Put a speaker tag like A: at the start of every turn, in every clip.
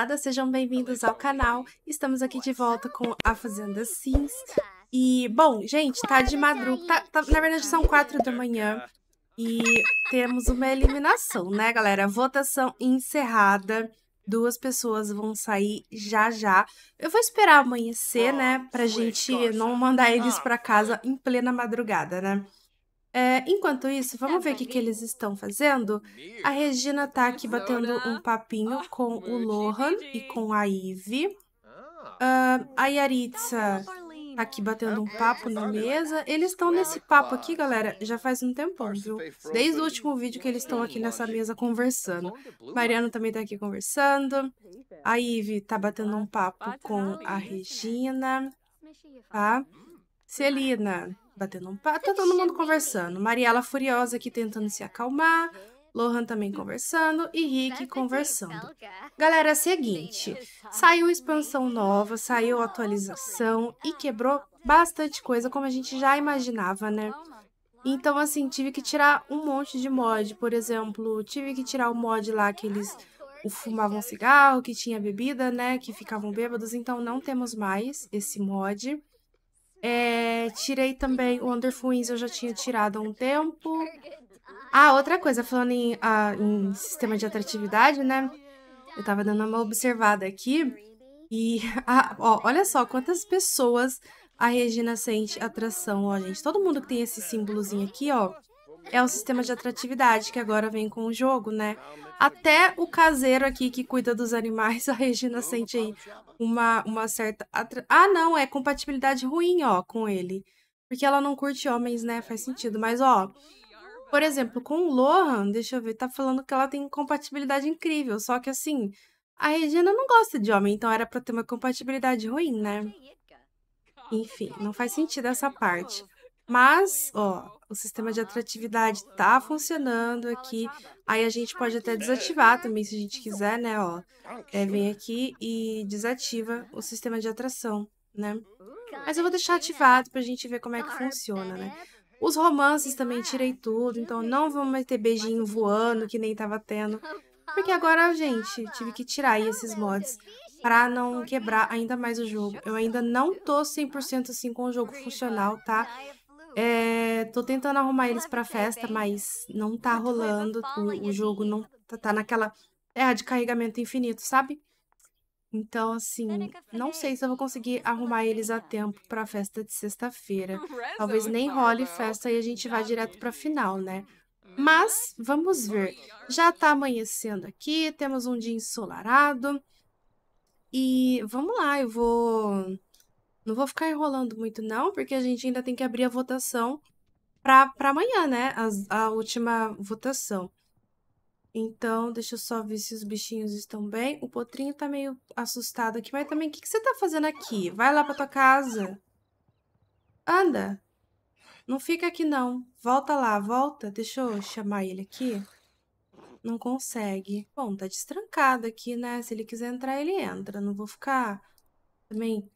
A: moçada, sejam bem-vindos ao canal. Estamos aqui de volta com a Fazenda Sims. E, bom, gente, tá de madrugada. Tá, tá, na verdade, são quatro da manhã. E temos uma eliminação, né, galera? Votação encerrada. Duas pessoas vão sair já já. Eu vou esperar amanhecer, né? Pra gente não mandar eles pra casa em plena madrugada, né? É, enquanto isso, tá vamos ver o que, que eles estão fazendo. A Regina tá aqui batendo um papinho com o Lohan e com a Ivy. Uh, a Yaritza tá aqui batendo um papo na mesa. Eles estão nesse papo aqui, galera, já faz um tempão, viu? Desde o último vídeo que eles estão aqui nessa mesa conversando. Mariano também tá aqui conversando. A Ivy tá batendo um papo com a Regina, tá? Hum. Celina batendo um papo, tá todo mundo conversando. Mariela furiosa aqui tentando se acalmar, Lohan também conversando e Rick conversando. Galera, é seguinte, saiu expansão nova, saiu atualização e quebrou bastante coisa, como a gente já imaginava, né? Então, assim, tive que tirar um monte de mod. Por exemplo, tive que tirar o mod lá que eles ah, fumavam cigarro, que tinha bebida, né? Que ficavam bêbados. Então, não temos mais esse mod. É, tirei também o Wonderful Wings, eu já tinha tirado há um tempo. Ah, outra coisa, falando em, ah, em sistema de atratividade, né? Eu tava dando uma observada aqui. E ah, ó, olha só quantas pessoas a Regina sente atração, ó, gente. Todo mundo que tem esse símbolozinho aqui, ó, é o sistema de atratividade que agora vem com o jogo, né? Até o caseiro aqui que cuida dos animais, a Regina sente aí uma, uma certa. Atra... Ah, não, é compatibilidade ruim, ó, com ele. Porque ela não curte homens, né? Faz sentido. Mas, ó, por exemplo, com o Lohan, deixa eu ver, tá falando que ela tem compatibilidade incrível. Só que, assim, a Regina não gosta de homem, então era pra ter uma compatibilidade ruim, né? Enfim, não faz sentido essa parte. Mas, ó, o sistema de atratividade tá funcionando aqui. Aí a gente pode até desativar também, se a gente quiser, né, ó. É, vem aqui e desativa o sistema de atração, né? Mas eu vou deixar ativado pra gente ver como é que funciona, né? Os romances também tirei tudo, então não vamos mais ter beijinho voando, que nem tava tendo. Porque agora, gente, tive que tirar aí esses mods para não quebrar ainda mais o jogo. Eu ainda não tô 100% assim com o jogo funcional, tá? É, tô tentando arrumar eles pra é festa, mas não tá rolando. O, o jogo não tá, tá naquela. É, a de carregamento infinito, sabe? Então, assim, não sei se eu vou assim? conseguir arrumar eles a então. tempo pra festa de sexta-feira. Talvez nem role festa e a gente vá direto pra final, né? Hum, mas vamos ver. Já tá assim. amanhecendo aqui, temos um dia ensolarado. E vamos lá, eu vou não vou ficar enrolando muito, não, porque a gente ainda tem que abrir a votação para amanhã, né? A, a última votação. Então, deixa eu só ver se os bichinhos estão bem. O potrinho tá meio assustado aqui, mas também o que, que você tá fazendo aqui? Vai lá pra tua casa. Anda. Não fica aqui, não. Volta lá, volta. Deixa eu chamar ele aqui. Não consegue. Bom, tá destrancado aqui, né? Se ele quiser entrar, ele entra. Não vou ficar também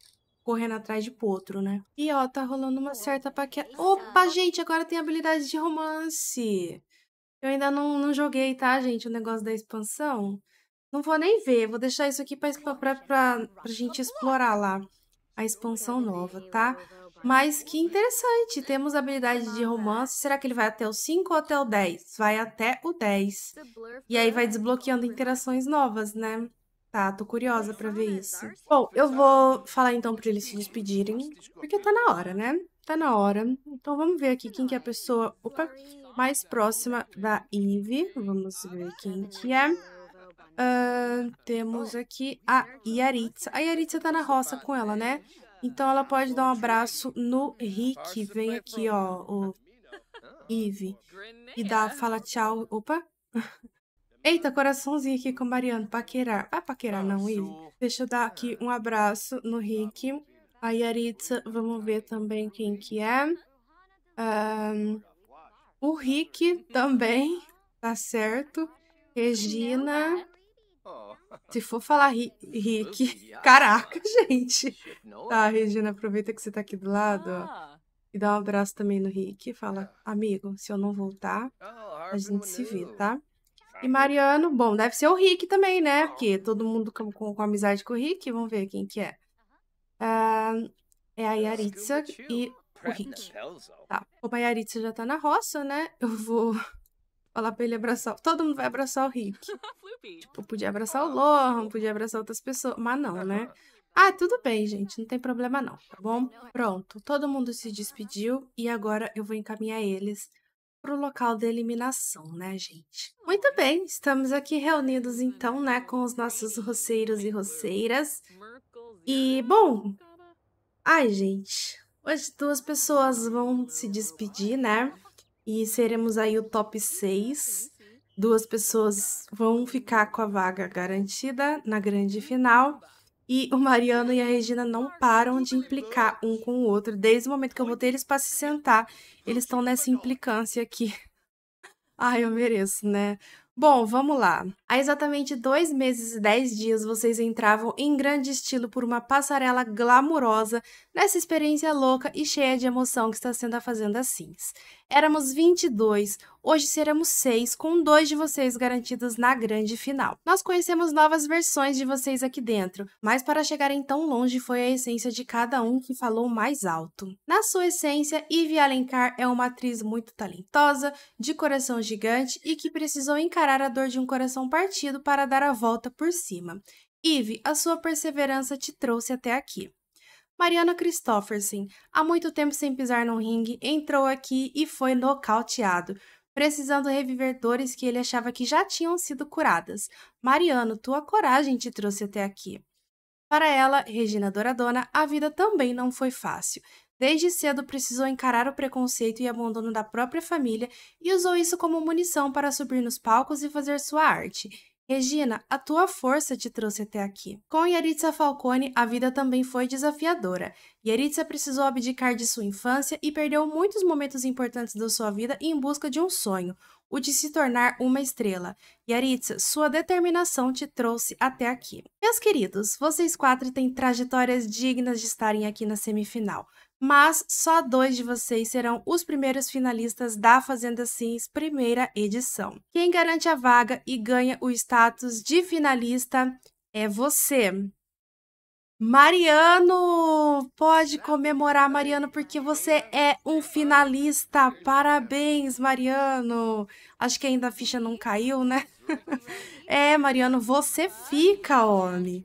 A: correndo atrás de potro, né? E ó, tá rolando uma certa paquera. Opa, gente, agora tem habilidade de romance. Eu ainda não, não joguei, tá, gente, o negócio da expansão. Não vou nem ver, vou deixar isso aqui pra, pra, pra, pra gente explorar lá. A expansão nova, tá? Mas que interessante, temos habilidade de romance. Será que ele vai até o 5 ou até o 10? Vai até o 10. E aí vai desbloqueando interações novas, né? Tá, tô curiosa para ver uhum. isso. Bom, eu vou falar então para eles se despedirem, porque tá na hora, né? Tá na hora. Então vamos ver aqui quem que é a pessoa opa, mais próxima da Eve. Vamos ver quem que é. Uh, temos aqui a Yaritza. A Yaritza tá na roça com ela, né? Então ela pode dar um abraço no Rick. Vem aqui, ó, o Eve. E dá, fala tchau. Opa! Eita, coraçãozinho aqui com o Mariano. Paquerar. Ah, paquerar não, Will. Deixa eu dar aqui um abraço no Rick. A Yaritza, vamos ver também quem que é. Um, o Rick também, tá certo. Regina. Se for falar Rick. Caraca, gente. Tá, Regina, aproveita que você tá aqui do lado, ó. E dá um abraço também no Rick. Fala, amigo, se eu não voltar, a gente se vê, tá? E Mariano, bom, deve ser o Rick também, né? Porque todo mundo com, com, com amizade com o Rick, vamos ver quem que é. Uh, é a Yaritza e o Rick. Tá, como a Yaritza já tá na roça, né? Eu vou falar pra ele abraçar. Todo mundo vai abraçar o Rick. Tipo, podia abraçar o Lohan, podia abraçar outras pessoas, mas não, né? Ah, tudo bem, gente, não tem problema não, tá bom? É. Pronto, todo mundo se despediu e agora eu vou encaminhar eles para o local de eliminação, né, gente? Muito uhum. bem, estamos aqui reunidos então, né, com os nossos roceiros e roceiras. E, bom, ai, gente, hoje duas pessoas vão se despedir, né? E seremos aí o top 6. Duas pessoas vão ficar com a vaga garantida na grande final. E o Mariano e a Regina não param de implicar um com o outro. Desde o momento que eu botei eles para se sentar, eles estão nessa implicância aqui. Ai, eu mereço, né? Bom, vamos lá. Há exatamente dois meses e dez dias vocês entravam em grande estilo por uma passarela glamurosa nessa experiência louca e cheia de emoção que está sendo a Fazenda Sims. Éramos 22, hoje seremos 6, com dois de vocês garantidos na grande final. Nós conhecemos novas versões de vocês aqui dentro, mas para chegarem tão longe foi a essência de cada um que falou mais alto. Na sua essência, Ivy Alencar é uma atriz muito talentosa, de coração gigante e que precisou encarar a dor de um coração partido para dar a volta por cima. Ive, a sua perseverança te trouxe até aqui. Mariana Christoffersen, há muito tempo sem pisar no ringue, entrou aqui e foi nocauteado, precisando reviver dores que ele achava que já tinham sido curadas. Mariano, tua coragem te trouxe até aqui. Para ela, Regina Douradona, a vida também não foi fácil. Desde cedo precisou encarar o preconceito e abandono da própria família e usou isso como munição para subir nos palcos e fazer sua arte. Regina, a tua força te trouxe até aqui. Com Yaritza Falcone, a vida também foi desafiadora. Yaritza precisou abdicar de sua infância e perdeu muitos momentos importantes da sua vida em busca de um sonho, o de se tornar uma estrela. Yaritza, sua determinação te trouxe até aqui. Meus queridos, vocês quatro têm trajetórias dignas de estarem aqui na semifinal mas só dois de vocês serão os primeiros finalistas da Fazenda Sims primeira edição. Quem garante a vaga e ganha o status de finalista é você. Mariano, pode comemorar, Mariano, porque você é um finalista. Parabéns, Mariano. Acho que ainda a ficha não caiu, né? É, Mariano, você fica, homem.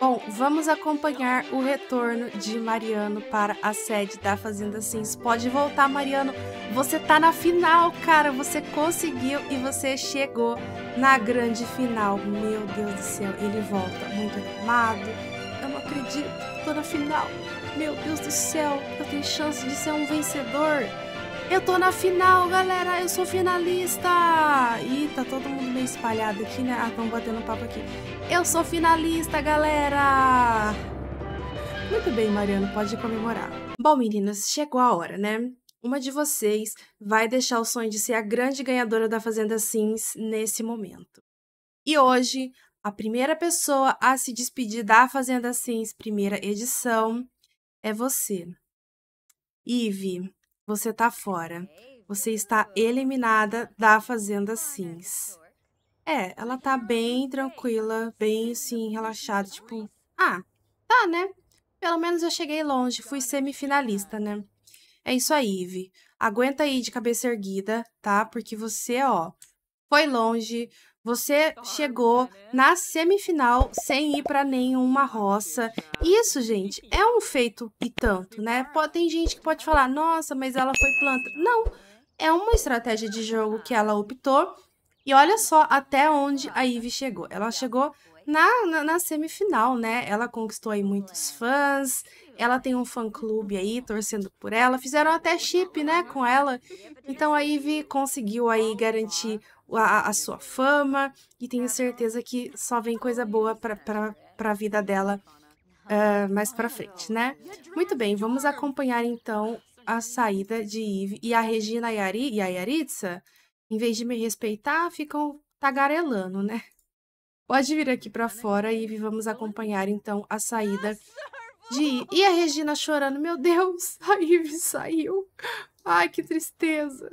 A: Bom, vamos acompanhar o retorno de Mariano para a sede da Fazenda Sims. Pode voltar, Mariano. Você tá na final, cara. Você conseguiu e você chegou na grande final. Meu Deus do céu, ele volta muito animado. Eu não acredito. Tô na final. Meu Deus do céu, eu tenho chance de ser um vencedor. Eu tô na final, galera. Eu sou finalista. Ih, tá todo mundo meio espalhado aqui, né? Ah, tão batendo papo aqui. Eu sou finalista, galera. Muito bem, Mariano, pode comemorar. Bom, meninas, chegou a hora, né? Uma de vocês vai deixar o sonho de ser a grande ganhadora da Fazenda Sims nesse momento. E hoje, a primeira pessoa a se despedir da Fazenda Sims, primeira edição, é você. Yves. Você tá fora. Você está eliminada da Fazenda Sims. É, ela tá bem tranquila, bem assim, relaxada, tipo, ah, tá, né? Pelo menos eu cheguei longe, fui semifinalista, né? É isso aí, Ive. Aguenta aí de cabeça erguida, tá? Porque você, ó, foi longe, você chegou né? na semifinal sem ir para nenhuma roça. Isso, gente, é um feito e tanto, né? tem gente que pode falar, nossa, mas ela foi planta. Não, é uma estratégia de jogo que ela optou. E olha só até onde a Ivy chegou. Ela chegou na, na, na, semifinal, né? Ela conquistou aí muitos fãs, ela tem um fã-clube aí torcendo por ela, fizeram até chip, né, com ela. Então a Ivy conseguiu aí garantir a, a sua fama e tenho uhum. certeza que só vem coisa boa para a vida dela uh, mais para frente, né? Muito bem, vamos acompanhar então a saída de Eve e a Regina Yari, e a Yaritza, em vez de me respeitar, ficam tagarelando, né? Pode vir aqui para fora, Eve, vamos acompanhar então a saída de Eve. E a Regina chorando, meu Deus, a Eve saiu. Ai, que tristeza.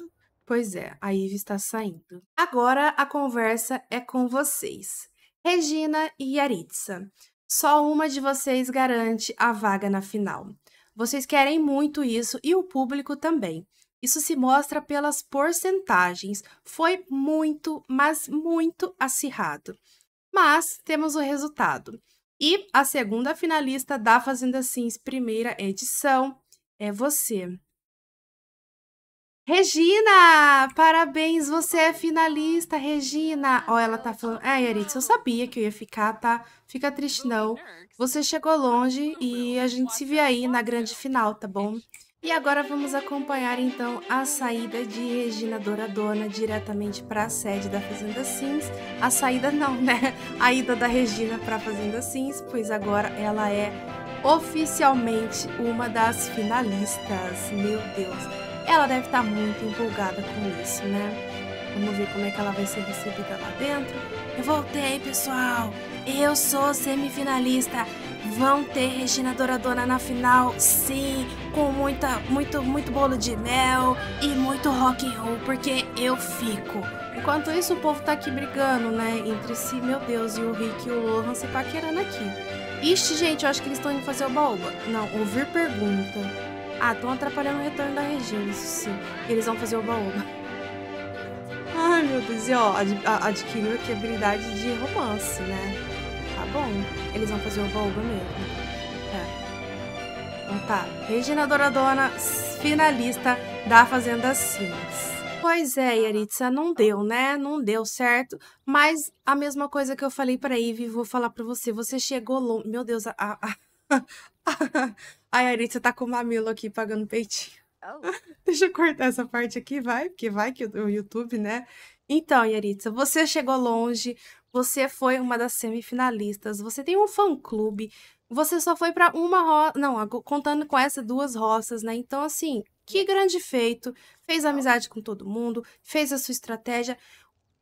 A: Pois é, a Ivy está saindo. Agora a conversa é com vocês, Regina e Yaritza. Só uma de vocês garante a vaga na final. Vocês querem muito isso e o público também. Isso se mostra pelas porcentagens. Foi muito, mas muito acirrado. Mas temos o resultado. E a segunda finalista da Fazenda Sims primeira edição é você. Regina! Parabéns, você é finalista, Regina! Ó, oh, ela tá falando. Ah, Yaritz, eu sabia que eu ia ficar, tá? Fica triste, não. Você chegou longe e a gente se vê aí na grande final, tá bom? E agora vamos acompanhar então a saída de Regina Douradona diretamente para a sede da Fazenda Sims. A saída não, né? A ida da Regina para a Fazenda Sims, pois agora ela é oficialmente uma das finalistas. Meu Deus! Ela deve estar tá muito empolgada com isso, né? Vamos ver como é que ela vai ser recebida lá dentro. Eu voltei, pessoal! Eu sou semifinalista! Vão ter Regina Douradona na final, sim, com muita, muito, muito bolo de mel e muito rock and roll, porque eu fico. Enquanto isso, o povo tá aqui brigando, né, entre si, meu Deus, e o Rick e o Lohan se paquerando aqui. Ixi, gente, eu acho que eles estão indo fazer o baúba. Não, ouvir pergunta. Ah, estão atrapalhando o retorno da Regina, isso sim. Eles vão fazer o baú. Ai, meu Deus. E ó, ad adquiriu aqui a habilidade de romance, né? Tá bom. Eles vão fazer o baú mesmo. É. Então tá. Regina Douradona, finalista da Fazenda Sims. Pois é, Yaritza, não deu, né? Não deu certo. Mas a mesma coisa que eu falei pra Ivy, vou falar pra você. Você chegou longe. Meu Deus, a, a, Ai, Ari, você tá com o mamilo aqui pagando peitinho. Oh. Deixa eu cortar essa parte aqui, vai, porque vai que o YouTube, né? Então, Yaritza, você chegou longe, você foi uma das semifinalistas, você tem um fã-clube, você só foi para uma roça, não, contando com essas duas roças, né? Então, assim, que grande feito, fez amizade com todo mundo, fez a sua estratégia.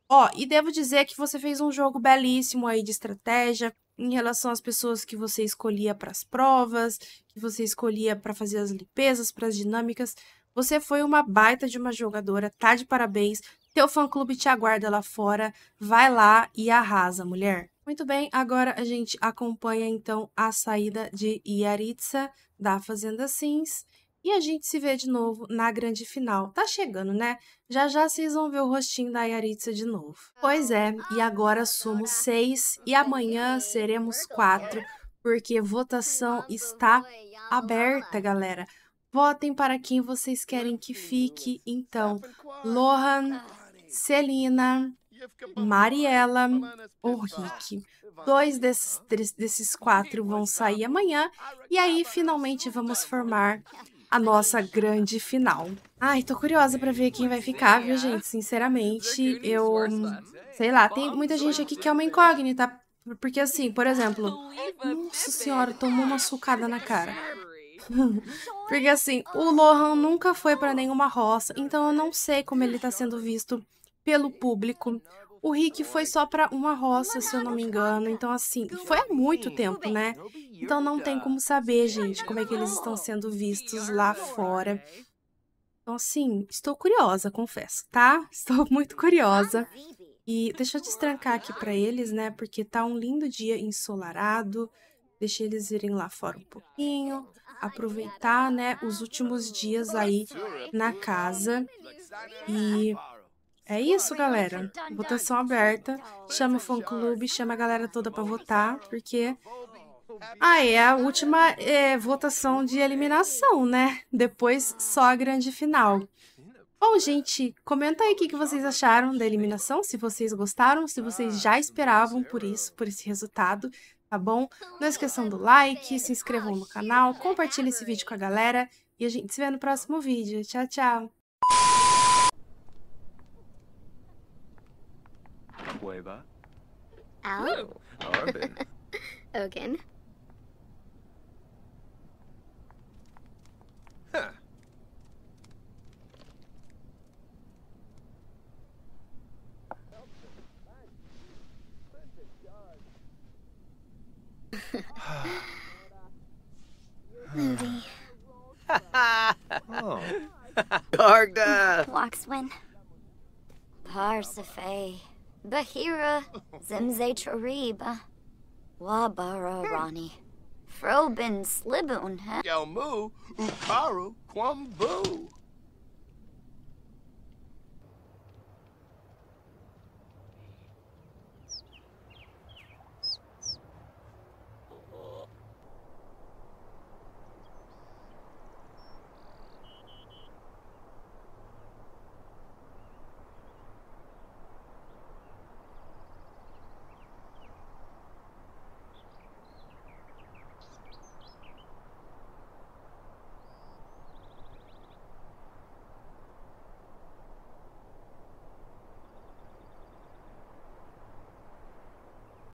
A: Ó, e devo dizer que você fez um jogo belíssimo aí de estratégia, em relação às pessoas que você escolhia para as provas, que você escolhia para fazer as limpezas, para as dinâmicas. Você foi uma baita de uma jogadora, tá de parabéns. Teu fã-clube te aguarda lá fora. Vai lá e arrasa, mulher. Muito bem, agora a gente acompanha então a saída de Iaritsa da Fazenda Sims e a gente se vê de novo na grande final. Tá chegando, né? Já já vocês vão ver o rostinho da Yaritza de novo. Pois é, e agora somos seis e amanhã seremos quatro, porque votação está aberta, galera. Votem para quem vocês querem que fique. Então, Lohan, Celina, Mariela ou Rick. Dois desses, desses quatro vão sair amanhã e aí finalmente vamos formar a nossa grande final. Ai, tô curiosa para ver quem vai ficar, viu, gente? Sinceramente, eu. Sei lá, tem muita gente aqui que é uma incógnita. Porque, assim, por exemplo. Nossa senhora, tomou uma sucada na cara. porque, assim, o Lohan nunca foi para nenhuma roça, então eu não sei como ele tá sendo visto pelo público. O Rick foi só para uma roça, se eu não me engano. Então, assim, foi há muito tempo, né? Então não tem como saber, gente, como é que eles estão sendo vistos lá fora. Então, assim, estou curiosa, confesso, tá? Estou muito curiosa. E deixa eu destrancar aqui para eles, né? Porque tá um lindo dia ensolarado. Deixa eles irem lá fora um pouquinho, aproveitar, né, os últimos dias aí na casa. E é isso, galera. Votação aberta. Chama o fã-clube, chama a galera toda para votar, porque... Ah, é a última é, votação de eliminação, né? Depois só a grande final. Bom, gente, comenta aí o que, vocês acharam da eliminação, se vocês gostaram, se vocês já esperavam por isso, por esse resultado, tá bom? Não esqueçam do like, se inscrevam no canal, compartilhem esse vídeo com a galera e a gente se vê no próximo vídeo. Tchau, tchau! galiba. Au. Arvin. Ogan. Huh. Movie. ha ha! Walks when. Parsifay. Bahira, Zimze Charib, uh, Wabara Rani, Frobin Sliboon, Galmu, Ukaru, Kwambu.